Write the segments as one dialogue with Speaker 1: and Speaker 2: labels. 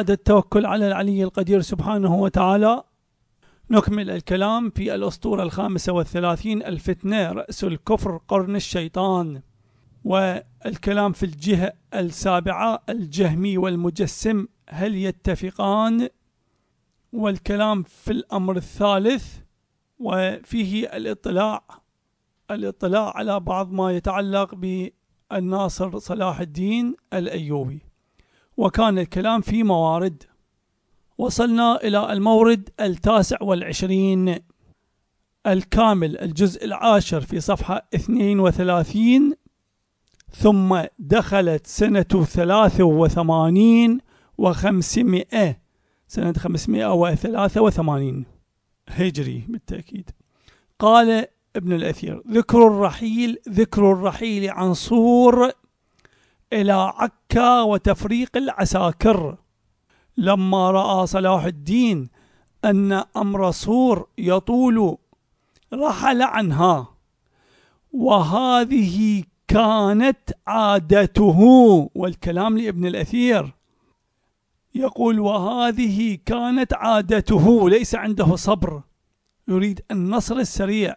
Speaker 1: بعد التوكل على العلي القدير سبحانه وتعالى نكمل الكلام في الأسطورة الخامسة والثلاثين الفتنة رأس الكفر قرن الشيطان والكلام في الجهة السابعة الجهمي والمجسم هل يتفقان والكلام في الأمر الثالث وفيه الاطلاع الاطلاع على بعض ما يتعلق بالناصر صلاح الدين الأيوبي وكان الكلام في موارد وصلنا إلى المورد التاسع والعشرين الكامل الجزء العاشر في صفحة 32 ثم دخلت سنة 83 و500 سنة 583 هجري بالتأكيد قال ابن الأثير ذكر الرحيل ذكر الرحيل عن صور إلى عكا وتفريق العساكر لما رأى صلاح الدين أن أمر صور يطول رحل عنها وهذه كانت عادته والكلام لابن الأثير يقول وهذه كانت عادته ليس عنده صبر يريد النصر السريع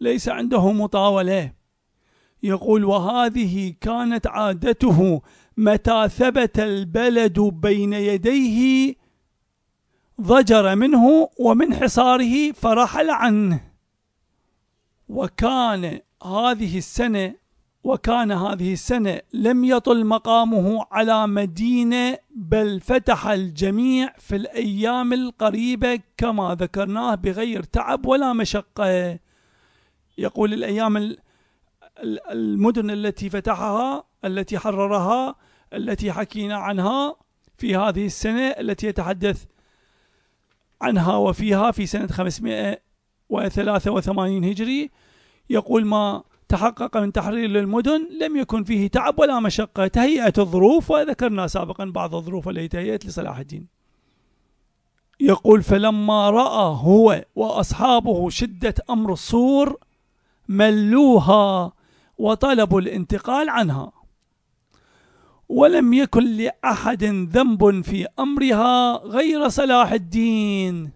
Speaker 1: ليس عنده مطاوله يقول وهذه كانت عادته متى ثبت البلد بين يديه ضجر منه ومن حصاره فرحل عنه وكان هذه السنة وكان هذه السنة لم يطل مقامه على مدينة بل فتح الجميع في الأيام القريبة كما ذكرناه بغير تعب ولا مشقة يقول الأيام المدن التي فتحها التي حررها التي حكينا عنها في هذه السنة التي يتحدث عنها وفيها في سنة 583 هجري يقول ما تحقق من تحرير للمدن لم يكن فيه تعب ولا مشقة تهيئة الظروف وذكرنا سابقا بعض الظروف التي تهيئت لصلاح الدين يقول فلما رأى هو وأصحابه شدة أمر الصور ملوها وطلبوا الانتقال عنها ولم يكن لأحد ذنب في أمرها غير صلاح الدين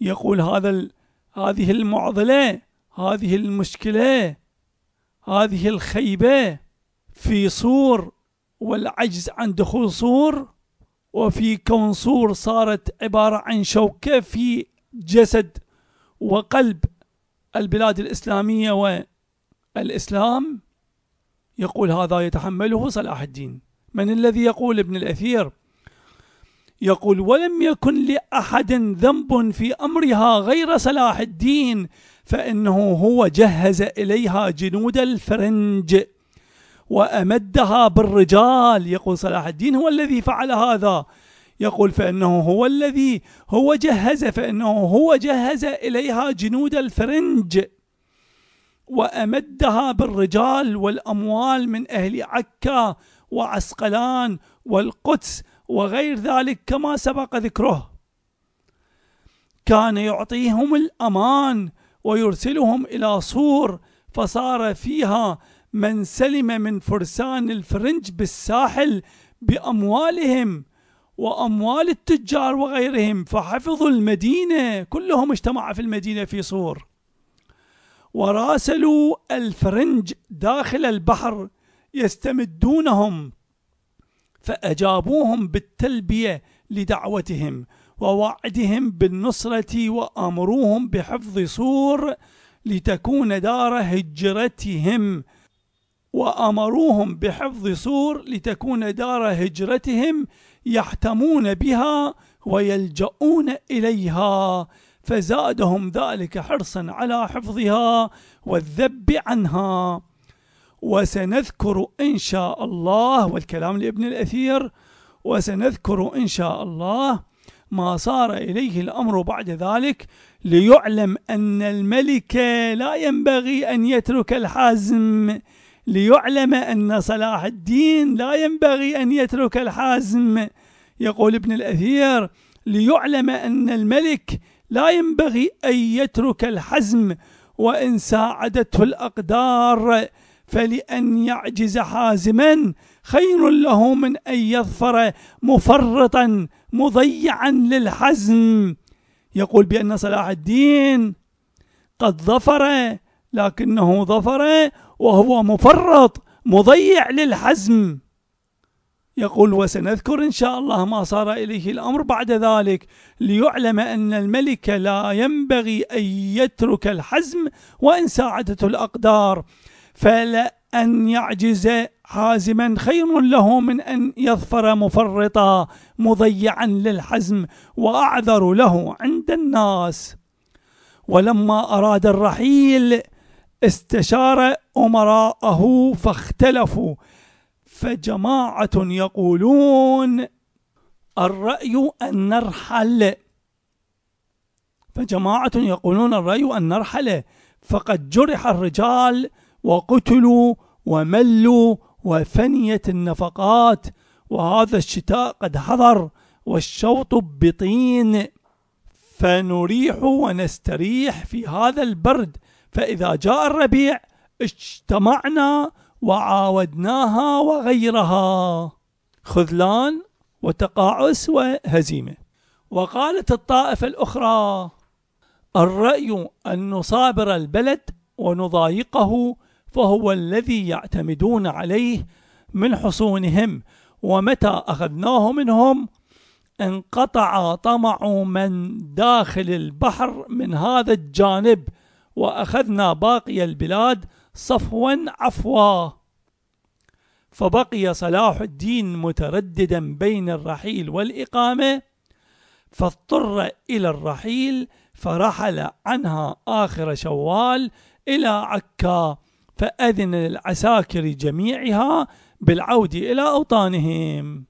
Speaker 1: يقول هذا هذه المعضلة هذه المشكلة هذه الخيبة في صور والعجز عن دخول صور وفي كون صور صارت عبارة عن شوكة في جسد وقلب البلاد الإسلامية الإسلام يقول هذا يتحمله صلاح الدين من الذي يقول ابن الأثير يقول ولم يكن لأحد ذنب في أمرها غير صلاح الدين فإنه هو جهز إليها جنود الفرنج وأمدها بالرجال يقول صلاح الدين هو الذي فعل هذا يقول فإنه هو الذي هو جهز فإنه هو جهز إليها جنود الفرنج وأمدها بالرجال والأموال من أهل عكا وعسقلان والقدس وغير ذلك كما سبق ذكره كان يعطيهم الأمان ويرسلهم إلى صور فصار فيها من سلم من فرسان الفرنج بالساحل بأموالهم وأموال التجار وغيرهم فحفظوا المدينة كلهم اجتمعوا في المدينة في صور وراسلوا الفرنج داخل البحر يستمدونهم فأجابوهم بالتلبية لدعوتهم ووعدهم بالنصرة وأمروهم بحفظ صور لتكون دار هجرتهم وأمروهم بحفظ صور لتكون دار هجرتهم يحتمون بها ويلجؤون إليها فزادهم ذلك حرصا على حفظها والذب عنها وسنذكر إن شاء الله والكلام لابن الأثير وسنذكر إن شاء الله ما صار إليه الأمر بعد ذلك ليعلم أن الملك لا ينبغي أن يترك الحازم ليعلم أن صلاح الدين لا ينبغي أن يترك الحازم يقول ابن الأثير ليعلم أن الملك لا ينبغي أن يترك الحزم وإن ساعدته الأقدار فلأن يعجز حازما خير له من أن يظفر مفرطا مضيعا للحزم يقول بأن صلاح الدين قد ظفر لكنه ظفر وهو مفرط مضيع للحزم يقول وسنذكر إن شاء الله ما صار إليه الأمر بعد ذلك ليعلم أن الملك لا ينبغي أن يترك الحزم وإن ساعدته الأقدار فلأن يعجز حازما خير له من أن يظفر مفرطا مضيعا للحزم وأعذر له عند الناس ولما أراد الرحيل استشار أمراءه فاختلفوا فجماعة يقولون الرأي أن نرحل فجماعة يقولون الرأي أن نرحل فقد جرح الرجال وقتلوا وملوا وفنيت النفقات وهذا الشتاء قد حضر والشوط بطين فنريح ونستريح في هذا البرد فإذا جاء الربيع اجتمعنا وعاودناها وغيرها خذلان وتقاعس وهزيمة وقالت الطائفة الأخرى الرأي أن نصابر البلد ونضايقه فهو الذي يعتمدون عليه من حصونهم ومتى أخذناه منهم انقطع طمع من داخل البحر من هذا الجانب وأخذنا باقي البلاد صفوا عفوا فبقي صلاح الدين مترددا بين الرحيل والإقامة فاضطر إلى الرحيل فرحل عنها آخر شوال إلى عكا فأذن للعساكر جميعها بالعودة إلى أوطانهم